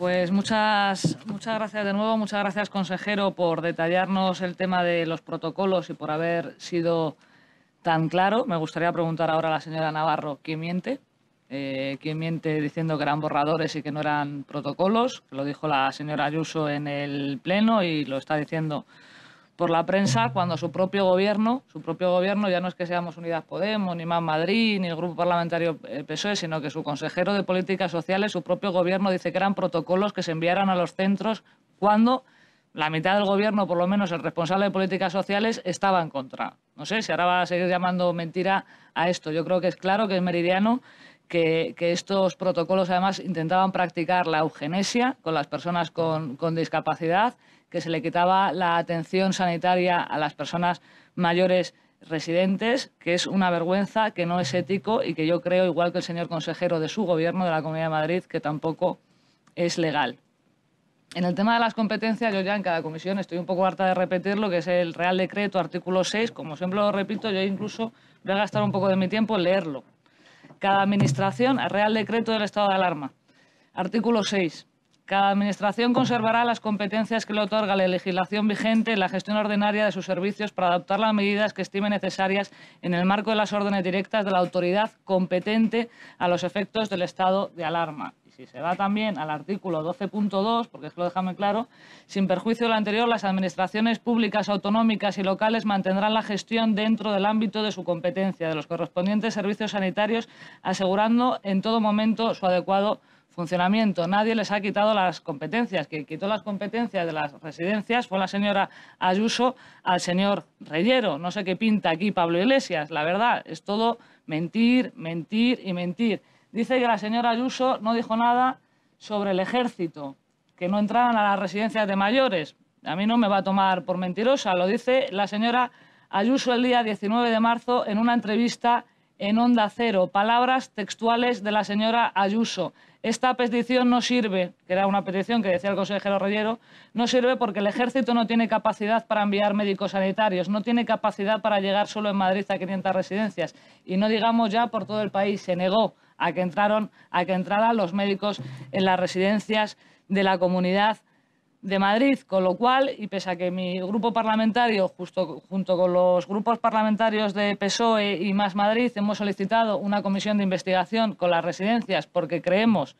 Pues muchas, muchas gracias de nuevo, muchas gracias consejero por detallarnos el tema de los protocolos y por haber sido tan claro. Me gustaría preguntar ahora a la señora Navarro quién miente, eh, quién miente diciendo que eran borradores y que no eran protocolos. Lo dijo la señora Ayuso en el Pleno y lo está diciendo por la prensa cuando su propio gobierno, su propio gobierno ya no es que seamos Unidas Podemos, ni Más Madrid, ni el grupo parlamentario eh, PSOE, sino que su consejero de Políticas Sociales, su propio gobierno dice que eran protocolos que se enviaran a los centros cuando la mitad del gobierno, por lo menos el responsable de Políticas Sociales, estaba en contra. No sé si ahora va a seguir llamando mentira a esto. Yo creo que es claro que es meridiano que, estos protocolos además intentaban practicar la eugenesia con las personas con, discapacidad, que se le quitaba la atención sanitaria a las personas mayores residentes, que es una vergüenza, que no es ético y que yo creo, igual que el señor consejero de su gobierno de la Comunidad de Madrid, que tampoco es legal. En el tema de las competencias, yo ya en cada comisión estoy un poco harta de repetir lo que es el Real Decreto, artículo 6. Como siempre lo repito, yo incluso voy a gastar un poco de mi tiempo en leerlo cada administración al Real Decreto del estado de alarma. Artículo 6. Cada Administración conservará las competencias que le otorga la legislación vigente en la gestión ordinaria de sus servicios para adoptar las medidas que estime necesarias en el marco de las órdenes directas de la autoridad competente a los efectos del estado de alarma. Y si se va también al artículo 12.2, porque es lo déjame claro, sin perjuicio de lo anterior, las administraciones públicas, autonómicas y locales mantendrán la gestión dentro del ámbito de su competencia de los correspondientes servicios sanitarios, asegurando en todo momento su adecuado funcionamiento. Nadie les ha quitado las competencias. Que quitó las competencias de las residencias fue la señora Ayuso al señor Reyero. No sé qué pinta aquí Pablo Iglesias, la verdad. Es todo mentir, mentir y mentir. Dice que la señora Ayuso no dijo nada sobre el ejército, que no entraban a las residencias de mayores. A mí no me va a tomar por mentirosa, lo dice la señora Ayuso el día 19 de marzo en una entrevista en Onda Cero. Palabras textuales de la señora Ayuso esta petición no sirve, que era una petición que decía el consejero Rollero, no sirve porque el ejército no tiene capacidad para enviar médicos sanitarios, no tiene capacidad para llegar solo en Madrid a 500 residencias y no digamos ya por todo el país, se negó a que entraron a que entraran los médicos en las residencias de la comunidad de Madrid, con lo cual, y pese a que mi grupo parlamentario, justo, junto con los grupos parlamentarios de PSOE y Más Madrid, hemos solicitado una comisión de investigación con las residencias porque creemos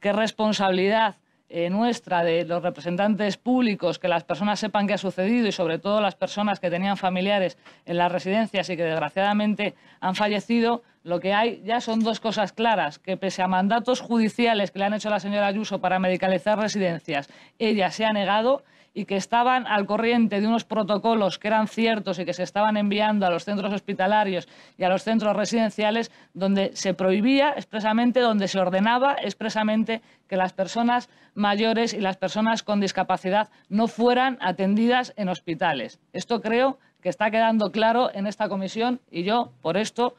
que es responsabilidad eh, nuestra, de los representantes públicos, que las personas sepan qué ha sucedido y sobre todo las personas que tenían familiares en las residencias y que desgraciadamente han fallecido, lo que hay ya son dos cosas claras, que pese a mandatos judiciales que le han hecho la señora Ayuso para medicalizar residencias, ella se ha negado y que estaban al corriente de unos protocolos que eran ciertos y que se estaban enviando a los centros hospitalarios y a los centros residenciales, donde se prohibía expresamente, donde se ordenaba expresamente que las personas mayores y las personas con discapacidad no fueran atendidas en hospitales. Esto creo que está quedando claro en esta comisión y yo, por esto,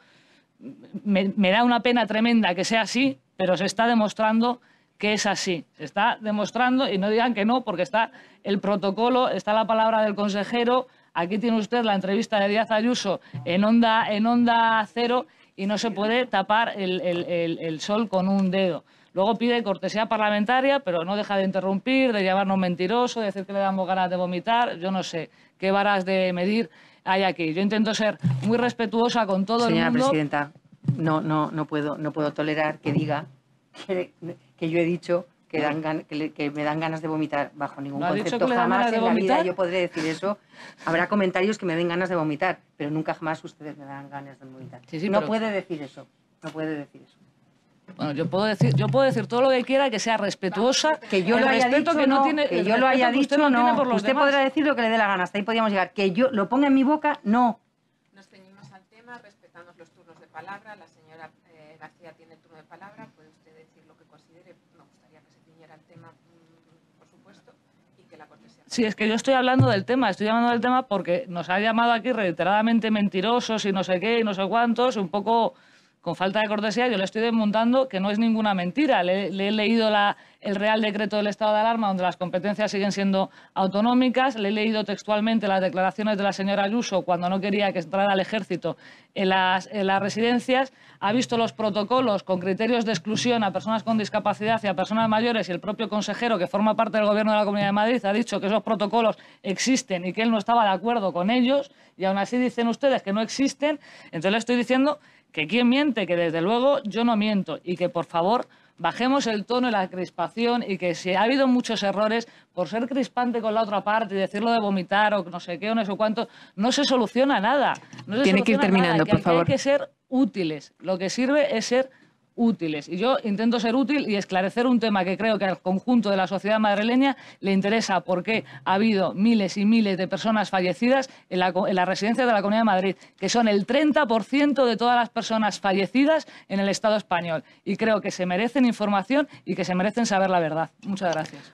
me, da una pena tremenda que sea así, pero se está demostrando que es así. Se está demostrando, y no digan que no, porque está el protocolo, está la palabra del consejero. Aquí tiene usted la entrevista de Díaz Ayuso en Onda, en onda Cero y no se puede tapar el, sol con un dedo. Luego pide cortesía parlamentaria, pero no deja de interrumpir, de llamarnos mentiroso, de decir que le damos ganas de vomitar. Yo no sé qué varas de medir hay aquí. Yo intento ser muy respetuosa con todo el mundo. Señora Presidenta, no, no, no, puedo, no puedo tolerar que diga que, yo he dicho que, dan que, me dan ganas de vomitar bajo ningún concepto. Jamás en la vida yo podré decir eso. Habrá comentarios que me den ganas de vomitar, pero nunca jamás ustedes me dan ganas de vomitar. no puede decir eso. No puede decir eso. Bueno, yo puedo decir, yo puedo decir todo lo que quiera que sea respetuosa, que yo lo haya dicho, que no, tiene, yo lo haya dicho, usted no, usted podrá decir lo que le dé la gana, hasta ahí podríamos llegar. Que yo lo ponga en mi boca, no. Nos ceñimos al tema, respetamos los turnos de palabra. La señora eh, García tiene el turno de palabra, puede Sí, es que yo estoy hablando del tema, estoy hablando del tema porque nos ha llamado aquí reiteradamente mentirosos y no sé qué y no sé cuántos, un poco con falta de cortesía, yo le estoy desmontando que no es ninguna mentira. Le, he leído el Real Decreto del Estado de Alarma, donde las competencias siguen siendo autonómicas. Le he leído textualmente las declaraciones de la señora Ayuso cuando no quería que entrara el ejército en las, en las residencias. Ha visto los protocolos con criterios de exclusión a personas con discapacidad y a personas mayores. Y el propio consejero, que forma parte del Gobierno de la Comunidad de Madrid, ha dicho que esos protocolos existen y que él no estaba de acuerdo con ellos. Y aún así dicen ustedes que no existen. Entonces le estoy diciendo que quién miente, que desde luego yo no miento y que por favor bajemos el tono y la crispación y que si ha habido muchos errores por ser crispante con la otra parte y decirlo de vomitar o no sé qué o no sé cuánto, no se soluciona nada. No Tiene que ir terminando, por favor. Hay que ser útiles. Lo que sirve es ser útiles. Y yo intento ser útil y esclarecer un tema que creo que al conjunto de la sociedad madrileña le interesa, porque ha habido miles y miles de personas fallecidas en la, residencias residencia de la Comunidad de Madrid, que son el 30% de todas las personas fallecidas en el Estado español. Y creo que se merecen información y que se merecen saber la verdad. Muchas gracias.